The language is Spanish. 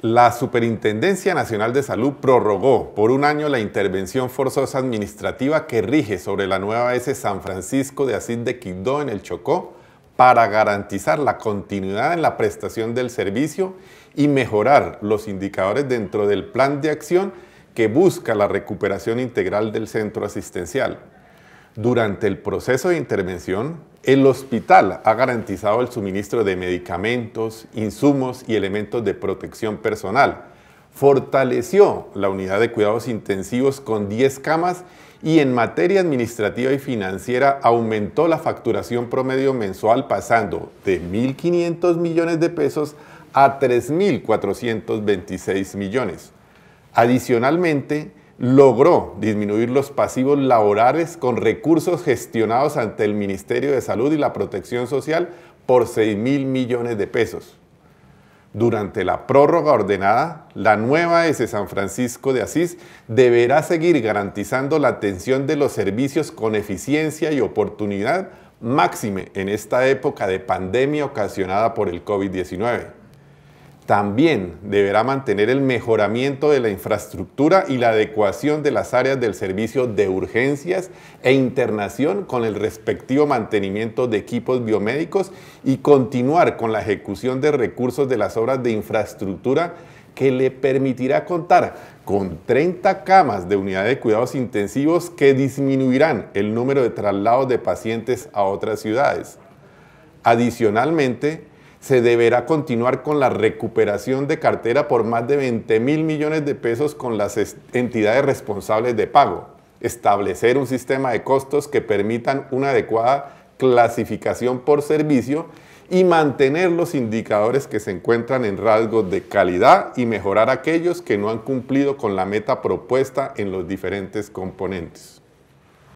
La Superintendencia Nacional de Salud prorrogó por un año la intervención forzosa administrativa que rige sobre la nueva S San Francisco de Asís de Quindó en el Chocó para garantizar la continuidad en la prestación del servicio y mejorar los indicadores dentro del plan de acción que busca la recuperación integral del centro asistencial. Durante el proceso de intervención, el hospital ha garantizado el suministro de medicamentos, insumos y elementos de protección personal. Fortaleció la unidad de cuidados intensivos con 10 camas y en materia administrativa y financiera aumentó la facturación promedio mensual pasando de 1.500 millones de pesos a 3.426 millones. Adicionalmente, logró disminuir los pasivos laborales con recursos gestionados ante el Ministerio de Salud y la Protección Social por 6 mil millones de pesos. Durante la prórroga ordenada, la nueva S. San Francisco de Asís deberá seguir garantizando la atención de los servicios con eficiencia y oportunidad máxime en esta época de pandemia ocasionada por el COVID-19. También deberá mantener el mejoramiento de la infraestructura y la adecuación de las áreas del servicio de urgencias e internación con el respectivo mantenimiento de equipos biomédicos y continuar con la ejecución de recursos de las obras de infraestructura que le permitirá contar con 30 camas de unidades de cuidados intensivos que disminuirán el número de traslados de pacientes a otras ciudades. Adicionalmente, se deberá continuar con la recuperación de cartera por más de 20 mil millones de pesos con las entidades responsables de pago, establecer un sistema de costos que permitan una adecuada clasificación por servicio y mantener los indicadores que se encuentran en rasgos de calidad y mejorar aquellos que no han cumplido con la meta propuesta en los diferentes componentes.